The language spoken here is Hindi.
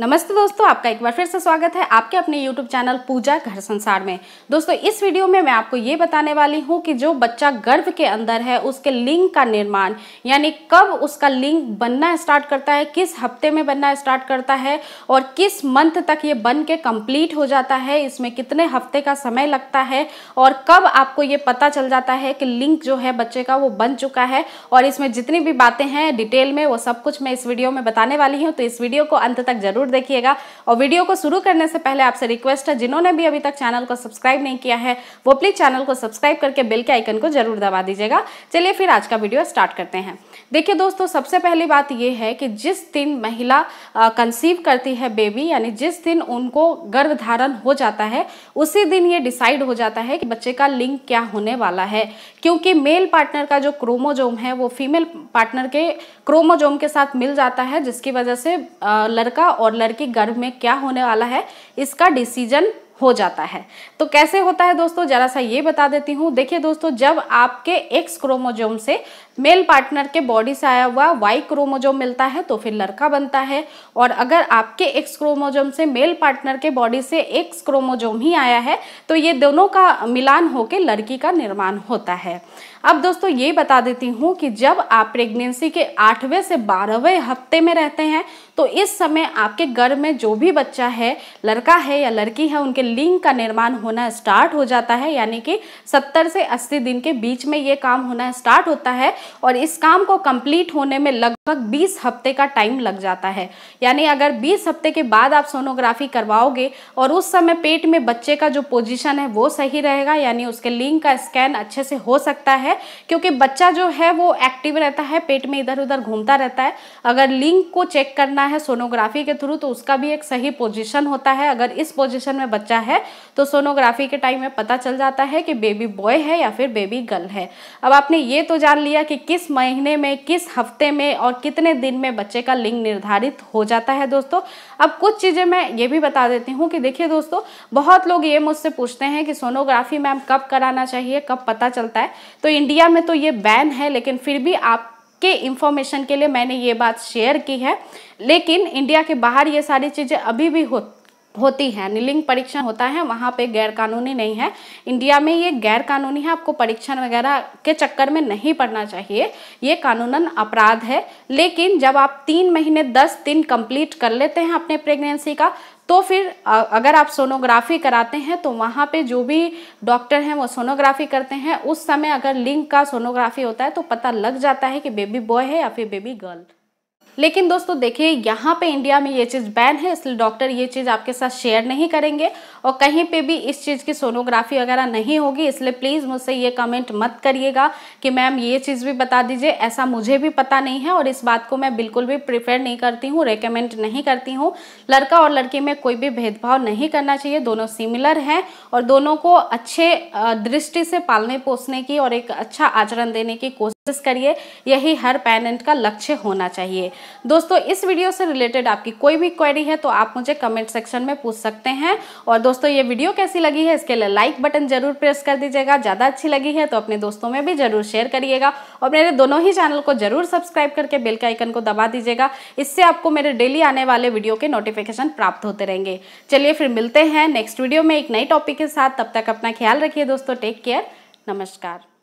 नमस्ते दोस्तों आपका एक बार फिर से स्वागत है आपके अपने YouTube चैनल पूजा घर संसार में दोस्तों इस वीडियो में मैं आपको ये बताने वाली हूँ कि जो बच्चा गर्भ के अंदर है उसके लिंग का निर्माण यानी कब उसका लिंग बनना स्टार्ट करता है किस हफ्ते में बनना स्टार्ट करता है और किस मंथ तक ये बन के कम्प्लीट हो जाता है इसमें कितने हफ्ते का समय लगता है और कब आपको ये पता चल जाता है कि लिंक जो है बच्चे का वो बन चुका है और इसमें जितनी भी बातें हैं डिटेल में वो सब कुछ मैं इस वीडियो में बताने वाली हूँ तो इस वीडियो को अंत तक जरूर जरूर देखिएगा और वीडियो को शुरू करने से पहले आपसे रिक्वेस्ट है जिन्होंने भी अभी तक चैनल को सब्सक्राइब नहीं किया है वो प्लीज़ चैनल को सब्सक्राइब करके बेल के आइकन को जरूर दबा दीजिएगा चलिए फिर आज का वीडियो स्टार्ट करते हैं देखिए दोस्तों सबसे पहली बात यह है कि जिस दिन महिला कंसीव करती है बेबी यानी जिस दिन उनको गर्भधारण हो जाता है उसी दिन ये डिसाइड हो जाता है कि बच्चे का लिंग क्या होने वाला है क्योंकि मेल पार्टनर का जो क्रोमोजोम है वो फीमेल पार्टनर के क्रोमोजोम के साथ मिल जाता है जिसकी वजह से लड़का और और लड़की गर्भ में क्या होने वाला है इसका डिसीजन हो जाता है तो कैसे होता है दोस्तों ज़रा सा ये बता देती हूँ देखिए दोस्तों जब आपके एक्स क्रोमोजोम से मेल पार्टनर के बॉडी से आया हुआ वाई क्रोमोजोम मिलता है तो फिर लड़का बनता है और अगर आपके एक्स क्रोमोजोम से मेल पार्टनर के बॉडी से एक्स क्रोमोजोम ही आया है तो ये दोनों का मिलान होकर लड़की का निर्माण होता है अब दोस्तों ये बता देती हूँ कि जब आप प्रेगनेंसी के आठवें से बारहवें हफ्ते में रहते हैं तो इस समय आपके घर में जो भी बच्चा है लड़का है या लड़की है उनके लिंग का निर्माण होना स्टार्ट हो जाता है यानी कि 70 से 80 दिन के बीच में ये काम होना स्टार्ट होता है और इस काम को कंप्लीट होने में लगभग 20 हफ्ते का टाइम लग जाता है यानी अगर 20 हफ्ते के बाद आप सोनोग्राफी करवाओगे और उस समय पेट में बच्चे का जो पोजिशन है वो सही रहेगा यानी उसके लिंग का स्कैन अच्छे से हो सकता है क्योंकि बच्चा जो है वो एक्टिव रहता है पेट में इधर उधर घूमता रहता है अगर लिंग को चेक करना है सोनोग्राफी के थ्रू तो उसका भी एक सही पोजिशन होता है अगर इस पोजिशन में बच्चा बच्चा है तो सोनोग्राफी के टाइम में पता चल जाता है कि बेबी बॉय है या फिर बेबी गर्ल है अब आपने ये तो जान लिया कि किस महीने में किस हफ्ते में और कितने दिन में बच्चे का लिंग निर्धारित हो जाता है दोस्तों अब कुछ चीज़ें मैं ये भी बता देती हूँ कि देखिए दोस्तों बहुत लोग ये मुझसे पूछते हैं कि सोनोग्राफी मैम कब कराना चाहिए कब पता चलता है तो इंडिया में तो ये बैन है लेकिन फिर भी आप के इंफॉर्मेशन के लिए मैंने ये बात शेयर की है लेकिन इंडिया के बाहर ये सारी चीज़ें अभी भी हो होती है निलिंग परीक्षण होता है वहाँ पे गैरकानूनी नहीं है इंडिया में ये गैरकानूनी है आपको परीक्षण वगैरह के चक्कर में नहीं पड़ना चाहिए ये कानूनन अपराध है लेकिन जब आप तीन महीने दस दिन कंप्लीट कर लेते हैं अपने प्रेगनेंसी का तो फिर अगर आप सोनोग्राफी कराते हैं तो वहाँ पे जो भी डॉक्टर हैं वो सोनोग्राफी करते हैं उस समय अगर लिंग का सोनोग्राफी होता है तो पता लग जाता है कि बेबी बॉय है या फिर बेबी गर्ल लेकिन दोस्तों देखिए यहाँ पे इंडिया में ये चीज़ बैन है इसलिए डॉक्टर ये चीज़ आपके साथ शेयर नहीं करेंगे और कहीं पे भी इस चीज़ की सोनोग्राफी वगैरह नहीं होगी इसलिए प्लीज़ मुझसे ये कमेंट मत करिएगा कि मैम ये चीज़ भी बता दीजिए ऐसा मुझे भी पता नहीं है और इस बात को मैं बिल्कुल भी प्रिफेयर नहीं करती हूँ रिकमेंड नहीं करती हूँ लड़का और लड़की में कोई भी भेदभाव नहीं करना चाहिए दोनों सिमिलर हैं और दोनों को अच्छे दृष्टि से पालने पोसने की और एक अच्छा आचरण देने की कोशिश करिए यही हर पेरेंट का लक्ष्य होना चाहिए दोस्तों इस वीडियो से रिलेटेड आपकी कोई भी क्वेरी है तो आप मुझे कमेंट सेक्शन में पूछ सकते हैं और दोस्तों ये वीडियो कैसी लगी है इसके लिए लाइक बटन जरूर प्रेस कर दीजिएगा ज़्यादा अच्छी लगी है तो अपने दोस्तों में भी जरूर शेयर करिएगा और मेरे दोनों ही चैनल को जरूर सब्सक्राइब करके बेल के आइकन को दबा दीजिएगा इससे आपको मेरे डेली आने वाले वीडियो के नोटिफिकेशन प्राप्त होते रहेंगे चलिए फिर मिलते हैं नेक्स्ट वीडियो में एक नई टॉपिक के साथ तब तक अपना ख्याल रखिए दोस्तों टेक केयर नमस्कार